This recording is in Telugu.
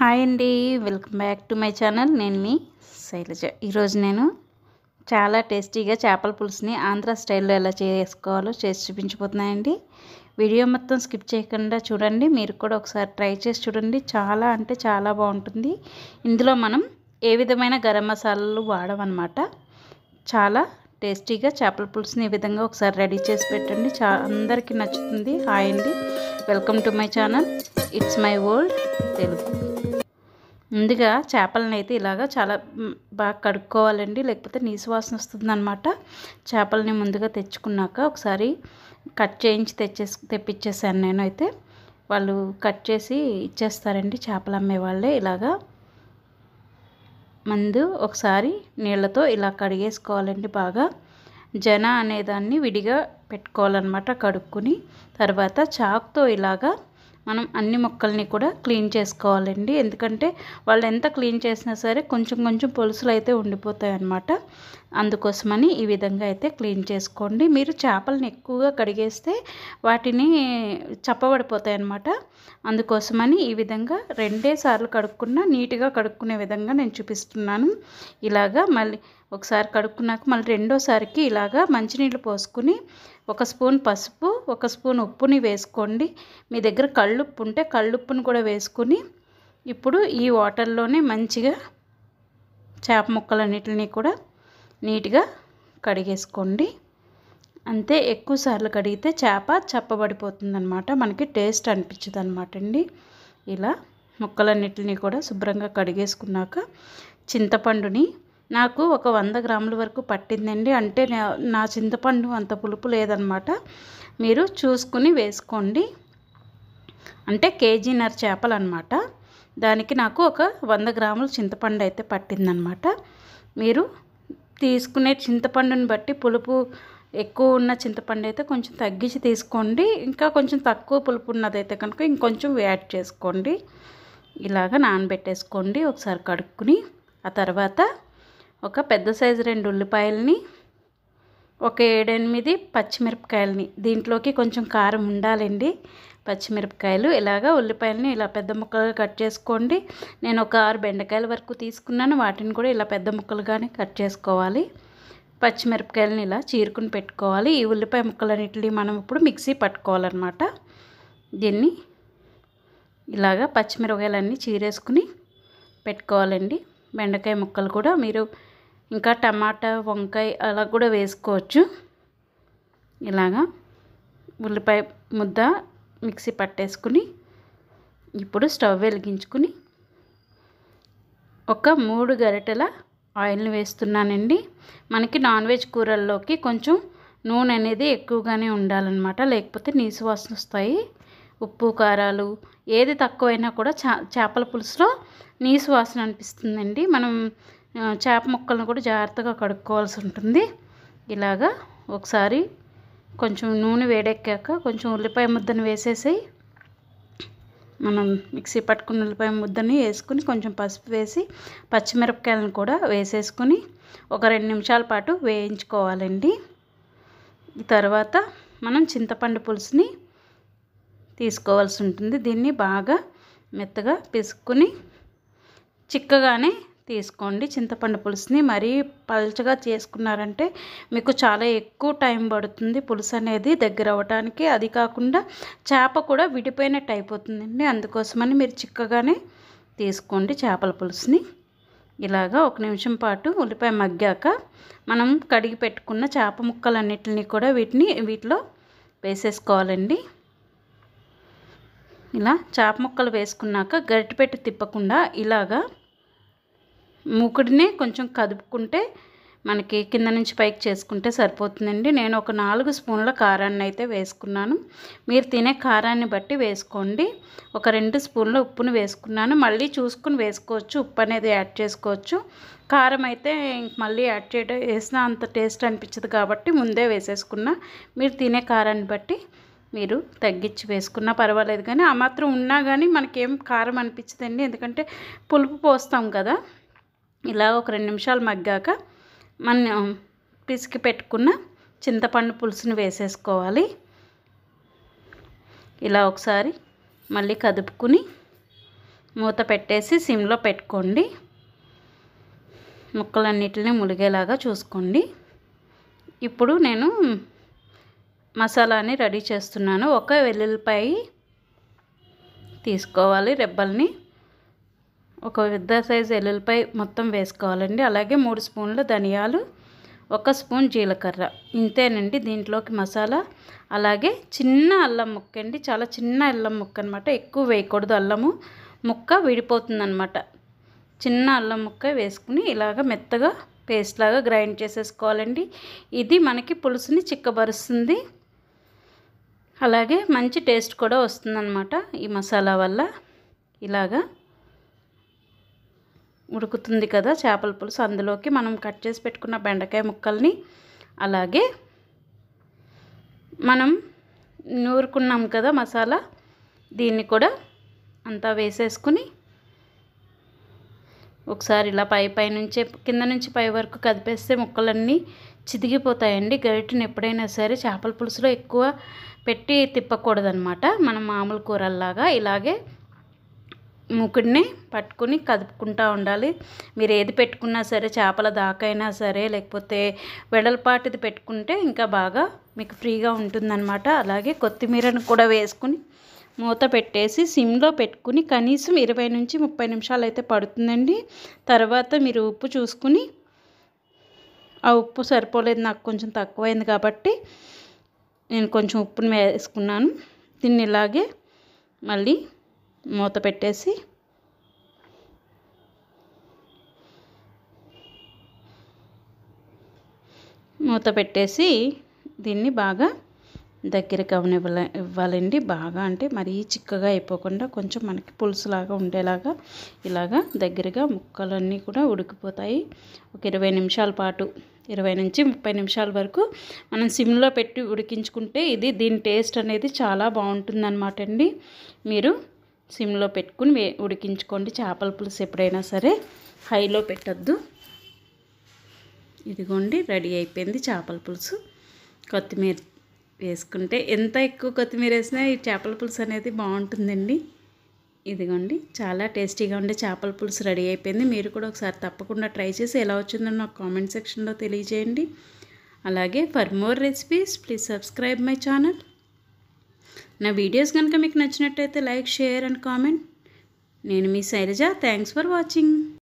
హాయ్ అండి welcome back to my channel నేను మీ శైలజ ఈరోజు నేను చాలా టేస్టీగా చేపల పులుసుని ఆంధ్ర స్టైల్లో ఎలా చేసుకోవాలో చేసి చూపించబోతున్నానండి వీడియో మొత్తం స్కిప్ చేయకుండా చూడండి మీరు కూడా ఒకసారి ట్రై చేసి చూడండి చాలా అంటే చాలా బాగుంటుంది ఇందులో మనం ఏ విధమైన గరం మసాలాలు వాడమన్నమాట చాలా టేస్టీగా చేపల పులుసుని ఈ విధంగా ఒకసారి రెడీ చేసి పెట్టండి చా అందరికీ నచ్చుతుంది హాయ్ అండి welcome to my channel it's my world Telugu ముందుగా చేపలను అయితే ఇలాగా చాలా బాగా కడుక్కోవాలండి లేకపోతే నీసు వాసన వస్తుందనమాట చేపలని ముందుగా తెచ్చుకున్నాక ఒకసారి కట్ చేయించి తెచ్చేసి తెప్పించేసాను నేనైతే వాళ్ళు కట్ చేసి ఇచ్చేస్తారండి చేపలు అమ్మేవాళ్ళే ఇలాగా ముందు ఒకసారి నీళ్ళతో ఇలా కడిగేసుకోవాలండి బాగా జన అనేదాన్ని విడిగా పెట్టుకోవాలన్నమాట కడుక్కుని తర్వాత చాక్తో ఇలాగా మనం అన్ని మొక్కల్ని కూడా క్లీన్ చేసుకోవాలండి ఎందుకంటే వాళ్ళు ఎంత క్లీన్ చేసినా సరే కొంచెం కొంచెం పొలుసులు అయితే ఉండిపోతాయి అన్నమాట అందుకోసమని ఈ విధంగా అయితే క్లీన్ చేసుకోండి మీరు చేపలను ఎక్కువగా కడిగేస్తే వాటిని చప్పబడిపోతాయి అన్నమాట అందుకోసమని ఈ విధంగా రెండే సార్లు కడుక్కున్నా నీట్గా కడుక్కునే విధంగా నేను చూపిస్తున్నాను ఇలాగా మళ్ళీ ఒకసారి కడుక్కున్నాక మళ్ళీ రెండోసారికి ఇలాగా మంచినీళ్ళు పోసుకుని ఒక స్పూన్ పసుపు ఒక స్పూన్ ఉప్పుని వేసుకోండి మీ దగ్గర కళ్ళుప్పు ఉంటే కళ్ళుప్పుని కూడా వేసుకుని ఇప్పుడు ఈ వాటర్లోనే మంచిగా చేప ముక్కలన్నిటిని కూడా నీట్గా కడిగేసుకోండి అంతే ఎక్కువసార్లు కడిగితే చేప చప్పబడిపోతుందనమాట మనకి టేస్ట్ అనిపించదు అనమాట అండి ఇలా ముక్కలన్నిటిని కూడా శుభ్రంగా కడిగేసుకున్నాక చింతపండుని నాకు ఒక వంద గ్రాముల వరకు పట్టిందండి అంటే నా చింతపండు అంత పులుపు లేదనమాట మీరు చూసుకుని వేసుకోండి అంటే కేజీన్నర చేపలు అనమాట దానికి నాకు ఒక వంద గ్రాముల చింతపండు అయితే పట్టిందనమాట మీరు తీసుకునే చింతపండుని బట్టి పులుపు ఎక్కువ ఉన్న చింతపండు అయితే కొంచెం తగ్గించి తీసుకోండి ఇంకా కొంచెం తక్కువ పులుపు ఉన్నదైతే కనుక ఇంకొంచెం యాడ్ చేసుకోండి ఇలాగ నానబెట్టేసుకోండి ఒకసారి కడుక్కుని ఆ తర్వాత ఒక పెద్ద సైజు రెండు ఉల్లిపాయలని ఒక ఏడెనిమిది పచ్చిమిరపకాయలని దీంట్లోకి కొంచెం కారం ఉండాలండి పచ్చిమిరపకాయలు ఇలాగ ఉల్లిపాయలని ఇలా పెద్ద ముక్కలుగా కట్ చేసుకోండి నేను ఒక ఆరు బెండకాయల వరకు తీసుకున్నాను వాటిని కూడా ఇలా పెద్ద ముక్కలుగానే కట్ చేసుకోవాలి పచ్చిమిరపకాయలని ఇలా చీరుకుని పెట్టుకోవాలి ఈ ఉల్లిపాయ ముక్కలన్నింటినీ మనం ఇప్పుడు మిక్సీ పట్టుకోవాలన్నమాట దీన్ని ఇలాగ పచ్చిమిరపకాయలన్నీ చీరేసుకుని పెట్టుకోవాలండి బెండకాయ ముక్కలు కూడా మీరు ఇంకా టమాటా వంకాయ అలా కూడా వేసుకోవచ్చు ఇలాగా ఉల్లిపాయ ముద్ద మిక్సీ పట్టేసుకుని ఇప్పుడు స్టవ్ వెలిగించుకుని ఒక మూడు గరిటెల ఆయిల్ని వేస్తున్నానండి మనకి నాన్ వెజ్ కూరల్లోకి కొంచెం నూనె అనేది ఎక్కువగానే ఉండాలన్నమాట లేకపోతే నీసు వాసన వస్తాయి ఉప్పు కారాలు ఏది తక్కువైనా కూడా చేపల పులుసులో నీసు వాసన అనిపిస్తుందండి మనం చేప ముక్కలను కూడా జాగ్రత్తగా కడుక్కోవాల్సి ఉంటుంది ఇలాగా ఒకసారి కొంచెం నూనె వేడెక్కాక కొంచెం ఉల్లిపాయ ముద్దని వేసేసి మనం మిక్సీ పట్టుకున్న ఉల్లిపాయ ముద్దని వేసుకుని కొంచెం పసుపు వేసి పచ్చిమిరపకాయలను కూడా వేసేసుకుని ఒక రెండు నిమిషాల పాటు వేయించుకోవాలండి తర్వాత మనం చింతపండు పులుసుని తీసుకోవాల్సి ఉంటుంది దీన్ని బాగా మెత్తగా పిసుక్కుని చిక్కగానే తీసుకోండి చింతపండు పులుసుని మరీ పల్చగా చేసుకున్నారంటే మీకు చాలా ఎక్కువ టైం పడుతుంది పులుసు అనేది దగ్గర అవ్వటానికి అది కాకుండా చేప కూడా విడిపోయినట్టు అయిపోతుందండి అందుకోసమని మీరు చిక్కగానే తీసుకోండి చేపల పులుసుని ఇలాగా ఒక నిమిషం పాటు ఉల్లిపాయ మగ్గాక మనం కడిగి పెట్టుకున్న చేప ముక్కలన్నిటిని కూడా వీటిని వీటిలో వేసేసుకోవాలండి ఇలా చేప ముక్కలు వేసుకున్నాక గరిటెపెట్టి తిప్పకుండా ఇలాగా మూకుడిని కొంచెం కదుపుకుంటే మనకి కింద నుంచి పైకి చేసుకుంటే సరిపోతుందండి నేను ఒక నాలుగు స్పూన్ల కారాన్ని అయితే వేసుకున్నాను మీరు తినే కారాన్ని బట్టి వేసుకోండి ఒక రెండు స్పూన్ల ఉప్పును వేసుకున్నాను మళ్ళీ చూసుకుని వేసుకోవచ్చు ఉప్పు అనేది యాడ్ చేసుకోవచ్చు కారం అయితే మళ్ళీ యాడ్ చేయడం వేసిన అంత టేస్ట్ అనిపించదు కాబట్టి ముందే వేసేసుకున్నా మీరు తినే కారాన్ని బట్టి మీరు తగ్గించి వేసుకున్నా పర్వాలేదు కానీ ఆ మాత్రం ఉన్నా కానీ మనకేం కారం అనిపించదండి ఎందుకంటే పులుపు పోస్తాం కదా ఇలా ఒక రెండు నిమిషాలు మగ్గాక మనం పిసికి పెట్టుకున్న చింతపండు పులుసుని వేసేసుకోవాలి ఇలా ఒకసారి మళ్ళీ కదుపుకుని మూత పెట్టేసి సిమ్లో పెట్టుకోండి ముక్కలన్నిటిని ములిగేలాగా చూసుకోండి ఇప్పుడు నేను మసాలాని రెడీ చేస్తున్నాను ఒక వెల్లుల్లిపాయ తీసుకోవాలి రెబ్బల్ని ఒక పెద్ద సైజు ఎల్లుల్లిపాయ మొత్తం వేసుకోవాలండి అలాగే మూడు స్పూన్లు ధనియాలు ఒక స్పూన్ జీలకర్ర ఇంతేనండి దీంట్లోకి మసాలా అలాగే చిన్న అల్లం ముక్క అండి చాలా చిన్న అల్లం ముక్క అనమాట ఎక్కువ వేయకూడదు అల్లము ముక్క విడిపోతుందనమాట చిన్న అల్లం ముక్క వేసుకుని ఇలాగ మెత్తగా పేస్ట్ లాగా గ్రైండ్ చేసేసుకోవాలండి ఇది మనకి పులుసుని చిక్కబరుస్తుంది అలాగే మంచి టేస్ట్ కూడా వస్తుందన్నమాట ఈ మసాలా వల్ల ఇలాగా ఉడుకుతుంది కదా చేపల పులుసు అందులోకి మనం కట్ చేసి పెట్టుకున్న బెండకాయ ముక్కల్ని అలాగే మనం నూరుకున్నాం కదా మసాలా దీన్ని కూడా అంతా వేసేసుకుని ఒకసారి ఇలా పై పై నుంచే కింద నుంచి పై వరకు కదిపేస్తే ముక్కలన్నీ చిదిగిపోతాయండి గరిటిని ఎప్పుడైనా సరే చేపల పులుసులో ఎక్కువ పెట్టి తిప్పకూడదనమాట మనం మామూలు కూరల్లాగా ఇలాగే ముకుడిని పట్టుకుని కదుపుకుంటూ ఉండాలి మీరు ఏది పెట్టుకున్నా సరే చేపల దాకైనా సరే లేకపోతే వెడల్పాటిది పెట్టుకుంటే ఇంకా బాగా మీకు ఫ్రీగా ఉంటుందన్నమాట అలాగే కొత్తిమీరను కూడా వేసుకుని మూత పెట్టేసి సిమ్లో పెట్టుకుని కనీసం ఇరవై నుంచి ముప్పై నిమిషాలు అయితే పడుతుందండి తర్వాత మీరు ఉప్పు చూసుకుని ఆ ఉప్పు సరిపోలేదు నాకు కొంచెం తక్కువైంది కాబట్టి నేను కొంచెం ఉప్పుని వేసుకున్నాను దీన్ని ఇలాగే మళ్ళీ మూత పెట్టేసి మూత పెట్టేసి దీన్ని బాగా దగ్గర అవనివ్వాలి ఇవ్వాలండి బాగా అంటే మరీ చిక్కగా అయిపోకుండా కొంచెం మనకి పులుసులాగా ఉండేలాగా ఇలాగా దగ్గరగా ముక్కలన్నీ కూడా ఉడికిపోతాయి ఒక ఇరవై నిమిషాల పాటు ఇరవై నుంచి ముప్పై నిమిషాల వరకు మనం సిమ్లో పెట్టి ఉడికించుకుంటే ఇది దీని టేస్ట్ అనేది చాలా బాగుంటుందన్నమాట అండి మీరు సిమ్లో పెట్టుకుని ఉడికించుకోండి చేపల పులుసు ఎప్పుడైనా సరే హైలో పెట్టద్దు ఇదిగోండి రెడీ అయిపోయింది చేపల పులుసు కొత్తిమీర వేసుకుంటే ఎంత ఎక్కువ కొత్తిమీర వేసినా ఈ చేపల పులుసు అనేది బాగుంటుందండి ఇదిగోండి చాలా టేస్టీగా ఉండే చేపల పులుసు రెడీ అయిపోయింది మీరు కూడా ఒకసారి తప్పకుండా ట్రై చేసి ఎలా వచ్చిందో నాకు కామెంట్ సెక్షన్లో తెలియజేయండి అలాగే for more recipes please subscribe my channel నా వీడియోస్ కనుక మీకు నచ్చినట్టయితే లైక్ షేర్ అండ్ కామెంట్ నేను మీ శైలజ థ్యాంక్స్ ఫర్ వాచింగ్